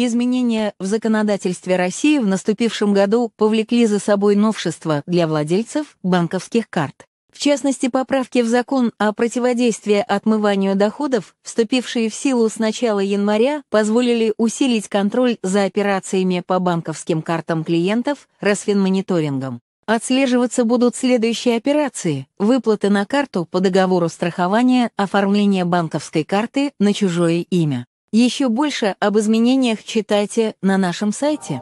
Изменения в законодательстве России в наступившем году повлекли за собой новшества для владельцев банковских карт. В частности, поправки в закон о противодействии отмыванию доходов, вступившие в силу с начала января, позволили усилить контроль за операциями по банковским картам клиентов Росфинмониторингом. Отслеживаться будут следующие операции – выплаты на карту по договору страхования, оформление банковской карты на чужое имя. Еще больше об изменениях читайте на нашем сайте.